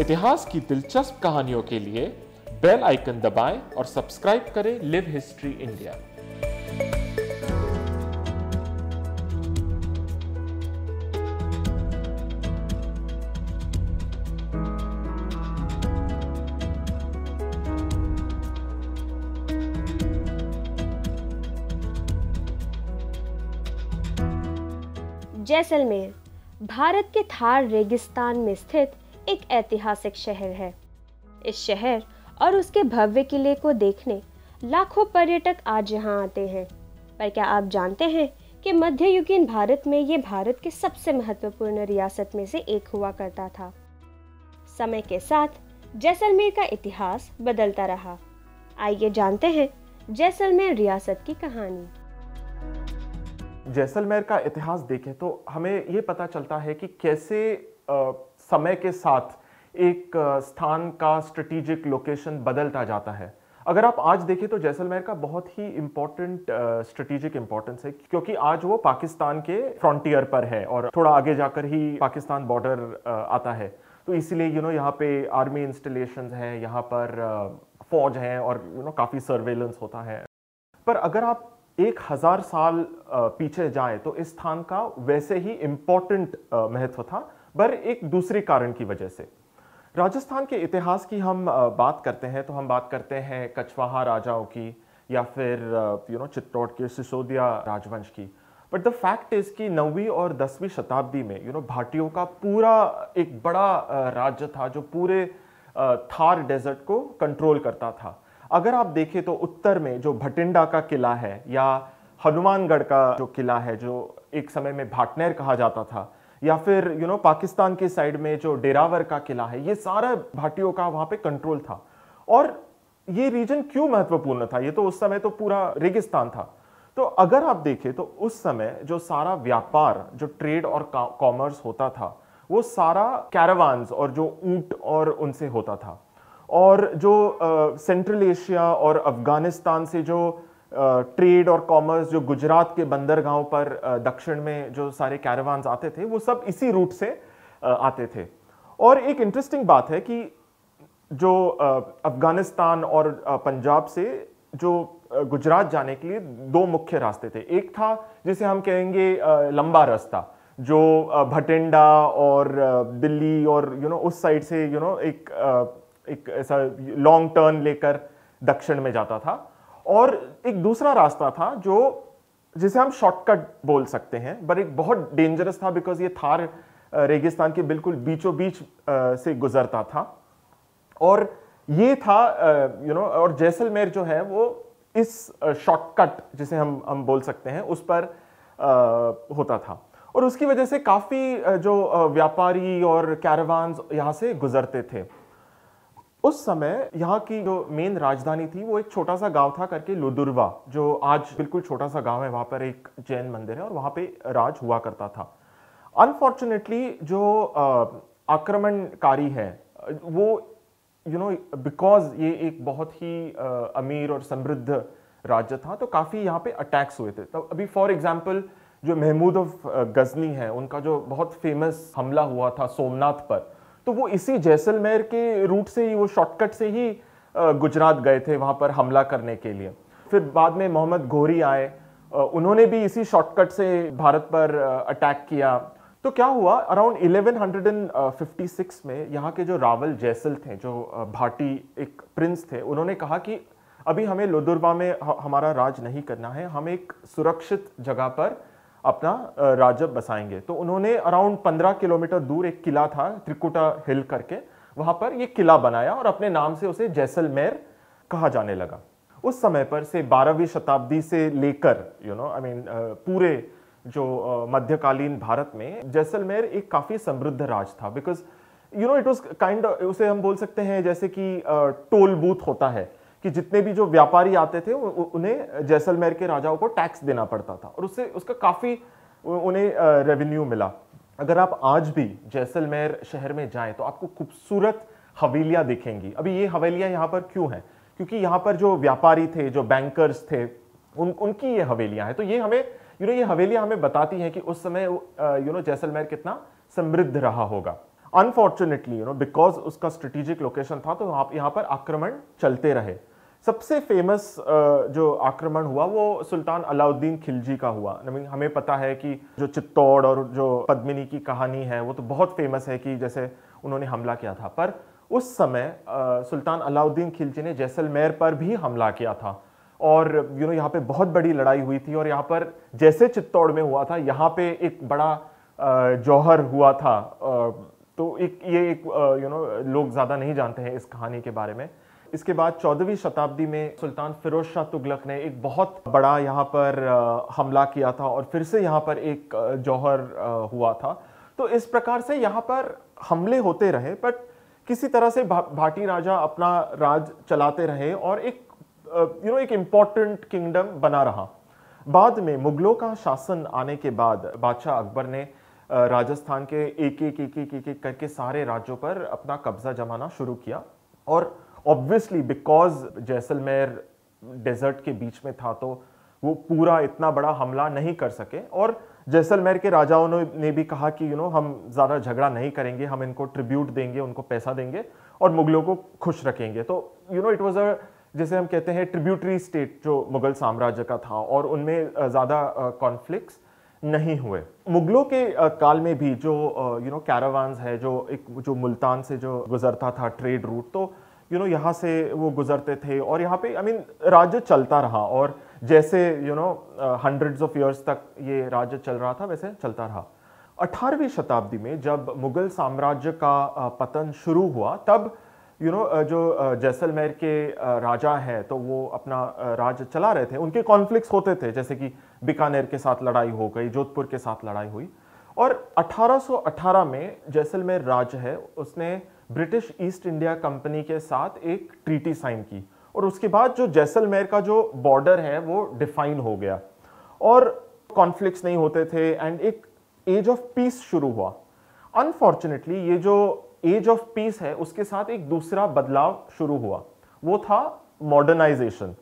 इतिहास की दिलचस्प कहानियों के लिए बेल आइकन दबाएं और सब्सक्राइब करें live history India Jaisalmer Bharat के थार रेगिस्तान में स्थित एक ऐतिहासिक शहर है इस शहर और उसके भव्य किले को देखने लाखों पर्यटक आज यहाँ आते हैं पर क्या आप जानते हैं कि मध्ययुगीन भारत में ये भारत के सबसे महत्वपूर्ण रियासत में से एक हुआ करता था समय के साथ जैसलमेर का इतिहास बदलता रहा आइए जानते हैं जैसलमेर रियासत की कहानी जैसलमेर का इतिहास देखें तो हमें ये पता चलता है कि कैसे आ, समय के साथ एक स्थान का स्ट्रेटेजिक लोकेशन बदलता जाता है अगर आप आज देखें तो जैसलमेर का बहुत ही इम्पोर्टेंट स्ट्रेटेजिक इम्पोर्टेंस है क्योंकि आज वो पाकिस्तान के फ्रंटियर पर है और थोड़ा आगे जाकर ही पाकिस्तान बॉर्डर uh, आता है तो इसीलिए यू नो यहाँ पे आर्मी इंस्टॉलेशन हैं यहाँ पर uh, फौज हैं और यू नो काफ़ी सर्वेलेंस होता है पर अगर आप एक हज़ार साल uh, पीछे जाएं तो इस स्थान का वैसे ही इम्पोर्टेंट महत्व था पर एक दूसरे कारण की वजह से राजस्थान के इतिहास की हम बात करते हैं तो हम बात करते हैं कछवाहा राजाओं की या फिर यू नो चित्तौड़ के सिसोदिया राजवंश की बट द फैक्ट इज़ कि नौवीं और दसवीं शताब्दी में यू नो भाटियों का पूरा एक बड़ा राज्य था जो पूरे थार डेजर्ट को कंट्रोल करता था अगर आप देखें तो उत्तर में जो भटिंडा का किला है या हनुमानगढ़ का जो किला है जो एक समय में भाटनेर कहा जाता था या फिर you you know know, Pakistan के साइड में जो डेरावर का किला है ये सारा भाटियों का वहां पे कंट्रोल था और ये रीजन क्यों महत्वपूर्ण था ये तो उस समय तो पूरा रेगिस्तान था तो अगर आप देखें तो उस समय जो सारा व्यापार जो ट्रेड और कॉमर्स होता था वो सारा कैरावांस और जो ऊंट और उनसे होता था और जो सेंट्रल एशिया और अफगानिस्तान से जो ट्रेड और कॉमर्स जो गुजरात के बंदरगाहों पर दक्षिण में जो सारे कैरवान्स आते थे वो सब इसी रूट से आते थे और एक इंटरेस्टिंग बात है कि जो अफ़गानिस्तान और पंजाब से जो गुजरात जाने के लिए दो मुख्य रास्ते थे एक था जिसे हम कहेंगे लंबा रास्ता जो भटिंडा और दिल्ली और यू नो उस साइड से यू नो एक एक ऐसा लॉन्ग टर्न लेकर दक्षिण में जाता था और एक दूसरा रास्ता था जो जिसे हम शॉर्टकट बोल सकते हैं बट एक बहुत डेंजरस था बिकॉज ये थार रेगिस्तान के बिल्कुल बीचों बीच से गुजरता था और ये था यू नो और जैसलमेर जो है वो इस शॉर्टकट जिसे हम हम बोल सकते हैं उस पर होता था और उसकी वजह से काफ़ी जो व्यापारी और कैरवान यहाँ से गुजरते थे उस समय यहाँ की जो मेन राजधानी थी वो एक छोटा सा गांव था करके लुदुरवा जो आज बिल्कुल छोटा सा गांव है वहाँ पर एक जैन मंदिर है और वहाँ पे राज हुआ करता था अनफॉर्चुनेटली जो आक्रमणकारी है वो यू नो बिकॉज ये एक बहुत ही आ, अमीर और समृद्ध राज्य था तो काफ़ी यहाँ पे अटैक्स हुए थे तो अभी फॉर एग्जाम्पल जो महमूद ऑफ गजनी है उनका जो बहुत फेमस हमला हुआ था सोमनाथ पर तो वो इसी जैसलमेर के रूट से ही वो शॉर्टकट से ही गुजरात गए थे वहाँ पर हमला करने के लिए फिर बाद में मोहम्मद घोरी आए उन्होंने भी इसी शॉर्टकट से भारत पर अटैक किया तो क्या हुआ अराउंड 1156 में यहाँ के जो रावल जैसल थे जो भाटी एक प्रिंस थे उन्होंने कहा कि अभी हमें लोदुर्बा में हमारा राज नहीं करना है हम एक सुरक्षित जगह पर अपना राज्य बसाएंगे तो उन्होंने अराउंड 15 किलोमीटर दूर एक किला था त्रिकुटा हिल करके वहाँ पर ये किला बनाया और अपने नाम से उसे जैसलमेर कहा जाने लगा उस समय पर से बारहवीं शताब्दी से लेकर यू नो आई मीन पूरे जो मध्यकालीन भारत में जैसलमेर एक काफ़ी समृद्ध राज था because you know it was kind उसे हम बोल सकते हैं जैसे कि टोल बूथ होता है कि जितने भी जो व्यापारी आते थे उन्हें जैसलमेर के राजाओं को टैक्स देना पड़ता था और उससे उसका काफ़ी उन्हें रेवेन्यू मिला अगर आप आज भी जैसलमेर शहर में जाएं तो आपको खूबसूरत हवेलियाँ दिखेंगी अभी ये हवेलियाँ यहाँ पर क्यों हैं क्योंकि यहाँ पर जो व्यापारी थे जो बैंकर्स थे उन उनकी ये हवेलियाँ हैं तो ये हमें यू नो ये हवेलियाँ हमें बताती हैं कि उस समय यू नो जैसलमेर कितना समृद्ध रहा होगा अनफॉर्चुनेटली यू नो बिकॉज उसका स्ट्रेटेजिक लोकेशन था तो यहाँ पर आक्रमण चलते रहे सबसे फेमस जो आक्रमण हुआ वो सुल्तान अलाउद्दीन खिलजी का हुआ आई मीन हमें पता है कि जो चित्तौड़ और जो पद्मिनी की कहानी है वो तो बहुत फेमस है कि जैसे उन्होंने हमला किया था पर उस समय सुल्तान अलाउद्दीन खिलजी ने जैसलमेर पर भी हमला किया था और यू नो यहाँ पे बहुत बड़ी लड़ाई हुई थी और यहाँ पर जैसे चित्तौड़ में हुआ था यहाँ पे एक बड़ा जौहर हुआ था तो एक ये एक यू नो लोग ज़्यादा नहीं जानते हैं इस कहानी के बारे में इसके बाद चौदहवीं शताब्दी में सुल्तान फिरोज शाह तुगलक ने एक बहुत बड़ा यहाँ पर हमला किया था और फिर से यहाँ पर एक जौहर हुआ था तो इस प्रकार से यहाँ पर हमले होते रहे बट किसी तरह से भा, भाटी राजा अपना राज चलाते रहे और एक यू नो एक इम्पॉर्टेंट किंगडम बना रहा बाद में मुगलों का शासन आने के बाद बादशाह अकबर ने राजस्थान के एक एक एक एक एक करके सारे राज्यों पर अपना कब्जा जमाना शुरू किया और ऑब्वियसली बिकॉज जैसलमेर डेजर्ट के बीच में था तो वो पूरा इतना बड़ा हमला नहीं कर सके और जैसलमेर के राजाओं ने भी कहा कि यू you नो know, हम ज़्यादा झगड़ा नहीं करेंगे हम इनको ट्रिब्यूट देंगे उनको पैसा देंगे और मुगलों को खुश रखेंगे तो you know it was a जैसे हम कहते हैं ट्रिब्यूटरी स्टेट जो मुगल साम्राज्य का था और उनमें ज़्यादा कॉन्फ्लिक्स नहीं हुए मुगलों के काल में भी जो यू नो कैरावान्स है जो एक जो मुल्तान से जो गुजरता था ट्रेड रूट तो यू नो यहाँ से वो गुजरते थे और यहाँ पे आई मीन राज्य चलता रहा और जैसे you know hundreds of years तक ये राज्य चल रहा था वैसे चलता रहा 18वीं शताब्दी में जब मुगल साम्राज्य का uh, पतन शुरू हुआ तब you you know know, uh, जो uh, जैसलमेर के राजा हैं तो वो अपना राज्य चला रहे थे उनके कॉन्फ्लिक्ट होते थे जैसे कि बीकानेर के साथ लड़ाई हो गई जोधपुर के साथ लड़ाई हुई और 1818 में जैसलमेर राज्य है उसने ब्रिटिश ईस्ट इंडिया कंपनी के साथ एक ट्रीटी साइन की और उसके बाद जो जैसलमेर का जो बॉर्डर है वो डिफाइन हो गया और कॉन्फ्लिक्ट्स नहीं होते थे एंड एक एज ऑफ पीस शुरू हुआ अनफॉर्चुनेटली ये जो एज ऑफ पीस है उसके साथ एक दूसरा बदलाव शुरू हुआ वो था मॉडर्नाइजेशन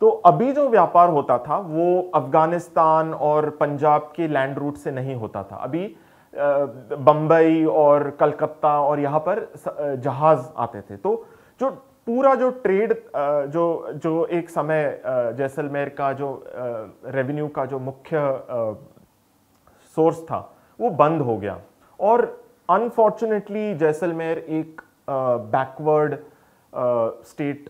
तो अभी जो व्यापार होता था वो अफगानिस्तान और पंजाब के लैंड रूट से नहीं होता था अभी बम्बई और कलकत्ता और यहाँ पर जहाज आते थे तो जो पूरा जो ट्रेड जो जो एक समय जैसलमेर का जो रेवेन्यू का जो मुख्य सोर्स था वो बंद हो गया और अनफॉर्चुनेटली जैसलमेर एक बैकवर्ड स्टेट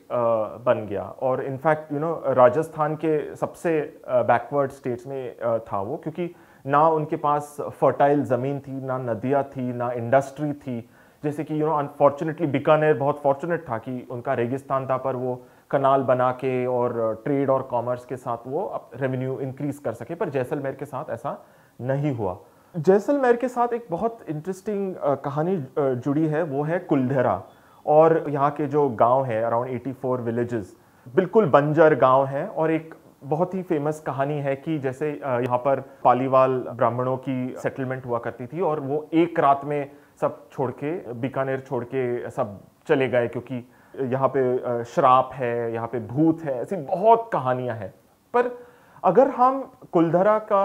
बन गया और इनफैक्ट यू नो राजस्थान के सबसे बैकवर्ड स्टेट्स में था वो क्योंकि ना उनके पास फर्टाइल ज़मीन थी ना नदियाँ थी ना इंडस्ट्री थी जैसे कि यू नो अनफॉर्चुनेटली बीकानेर बहुत फॉर्चुनेट था कि उनका रेगिस्तान था पर वो कनाल बना के और ट्रेड और कॉमर्स के साथ वो रेवेन्यू इंक्रीज कर सके पर जैसलमेर के साथ ऐसा नहीं हुआ जैसलमेर के साथ एक बहुत इंटरेस्टिंग कहानी जुड़ी है वो है कुलधरा और यहाँ के जो गांव है अराउंड 84 विलेजेस बिल्कुल बंजर गांव है और एक बहुत ही फेमस कहानी है कि जैसे यहाँ पर पालीवाल ब्राह्मणों की सेटलमेंट हुआ करती थी और वो एक रात में सब छोड़ के बीकानेर छोड़ के सब चले गए क्योंकि यहाँ पे श्राप है यहाँ पे भूत है ऐसी बहुत कहानियाँ हैं पर अगर हम कुलधरा का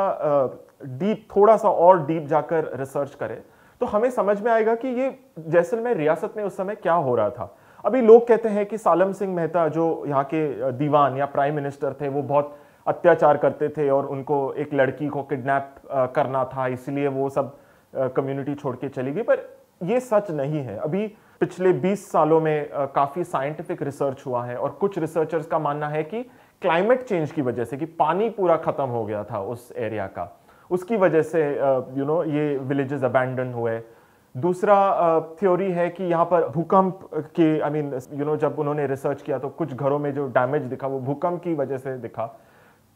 डीप थोड़ा सा और डीप जाकर रिसर्च करें तो हमें समझ में आएगा कि ये जैसलमेर रियासत में उस समय क्या हो रहा था अभी लोग कहते हैं कि सालम सिंह मेहता जो यहाँ के दीवान या प्राइम मिनिस्टर थे वो बहुत अत्याचार करते थे और उनको एक लड़की को किडनैप करना था इसलिए वो सब कम्युनिटी छोड़ के चली गई पर ये सच नहीं है अभी पिछले 20 सालों में काफ़ी साइंटिफिक रिसर्च हुआ है और कुछ रिसर्चर्स का मानना है कि क्लाइमेट चेंज की वजह से कि पानी पूरा ख़त्म हो गया था उस एरिया का उसकी वजह से यू नो ये विलेजेस अबैंडन हुए दूसरा थ्योरी है कि यहाँ पर भूकंप के आई मीन यू नो जब उन्होंने रिसर्च किया तो कुछ घरों में जो डैमेज दिखा वो भूकंप की वजह से दिखा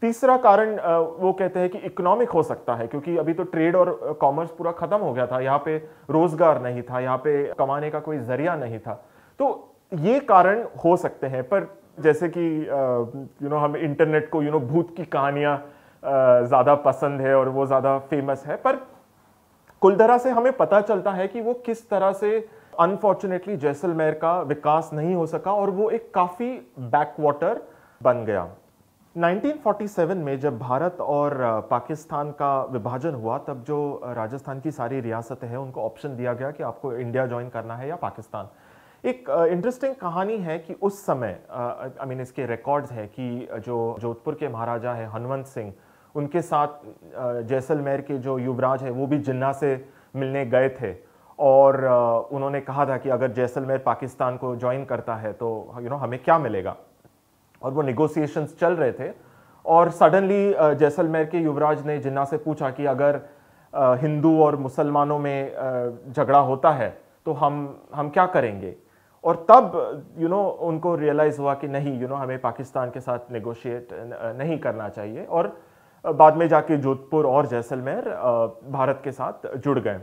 तीसरा कारण वो कहते हैं कि इकोनॉमिक हो सकता है क्योंकि अभी तो ट्रेड और कॉमर्स पूरा खत्म हो गया था यहाँ पे रोजगार नहीं था यहाँ पे कमाने का कोई जरिया नहीं था तो ये कारण हो सकते हैं पर जैसे कि यू नो हम इंटरनेट को यू नो भूत की कहानियाँ ज़्यादा पसंद है और वो ज़्यादा फेमस है पर कुलधरा से हमें पता चलता है कि वो किस तरह से अनफॉर्चुनेटली जैसलमेर का विकास नहीं हो सका और वो एक काफ़ी बैकवाटर बन गया 1947 में जब भारत और पाकिस्तान का विभाजन हुआ तब जो राजस्थान की सारी रियासतें हैं उनको ऑप्शन दिया गया कि आपको इंडिया ज्वाइन करना है या पाकिस्तान एक इंटरेस्टिंग कहानी है कि उस समय आई मीन इसके रिकॉर्ड्स हैं कि जो जोधपुर के महाराजा हैं हनुमंत सिंह उनके साथ जैसलमेर के जो युवराज है वो भी जिन्ना से मिलने गए थे और उन्होंने कहा था कि अगर जैसलमेर पाकिस्तान को ज्वाइन करता है तो यू you नो know, हमें क्या मिलेगा और वो निगोसिएशंस चल रहे थे और सडनली जैसलमेर के युवराज ने जिन्ना से पूछा कि अगर हिंदू और मुसलमानों में झगड़ा होता है तो हम हम क्या करेंगे और तब यू you नो know, उनको रियलाइज़ हुआ कि नहीं यू you नो know, हमें पाकिस्तान के साथ नेगोशिएट नहीं करना चाहिए और बाद में जाके जोधपुर और जैसलमेर भारत के साथ जुड़ गए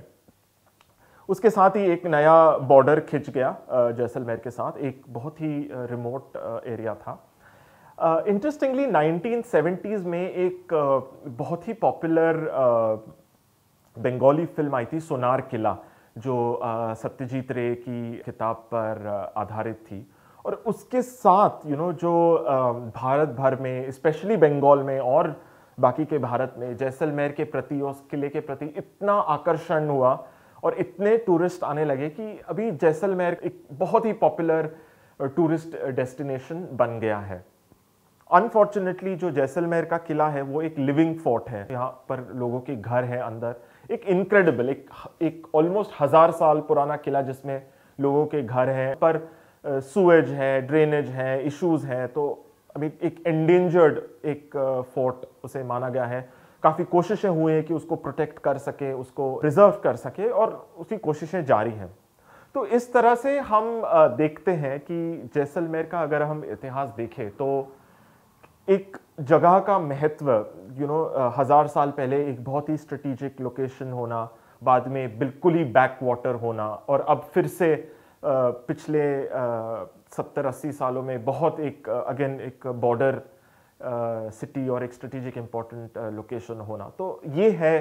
उसके साथ ही एक नया बॉर्डर खिंच गया जैसलमेर के साथ एक बहुत ही रिमोट एरिया था इंटरेस्टिंगली नाइनटीन सेवेंटीज़ में एक बहुत ही पॉपुलर बंगाली फिल्म आई थी सोनार किला जो सत्यजीत रे की किताब पर आधारित थी और उसके साथ यू you नो know, जो भारत भर में स्पेशली बंगाल में और बाकी के भारत में जैसलमेर के प्रति और उस किले के प्रति इतना आकर्षण हुआ और इतने टूरिस्ट आने लगे कि अभी जैसलमेर एक बहुत ही पॉपुलर टूरिस्ट डेस्टिनेशन बन गया है अनफॉर्चुनेटली जो जैसलमेर का किला है वो एक लिविंग फोर्ट है यहाँ पर लोगों के घर है अंदर एक इनक्रेडिबल एक एक ऑलमोस्ट हज़ार साल पुराना किला जिसमें लोगों के घर हैं पर सुएज है ड्रेनेज है इश्यूज हैं तो आई मीन एक एंडेंजर्ड एक फोर्ट uh, उसे माना गया है काफ़ी कोशिशें हुई हैं कि उसको प्रोटेक्ट कर सके उसको प्रिजर्व कर सके और उसकी कोशिशें जारी हैं तो इस तरह से हम uh, देखते हैं कि जैसलमेर का अगर हम इतिहास देखें तो एक जगह का महत्व यू नो हज़ार साल पहले एक बहुत ही स्ट्रेटिजिक लोकेशन होना बाद में बिल्कुल ही बैक वाटर होना और अब फिर से uh, पिछले सत्तर अस्सी सालों में बहुत एक अगेन एक बॉर्डर सिटी और एक स्ट्रेटेजिक इम्पोर्टेंट लोकेशन होना तो ये है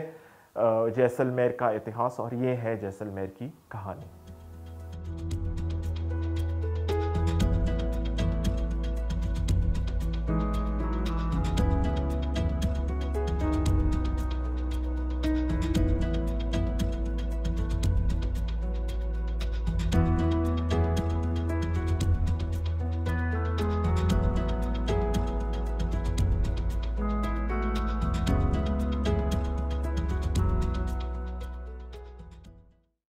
जैसलमेर का इतिहास और ये है जैसलमेर की कहानी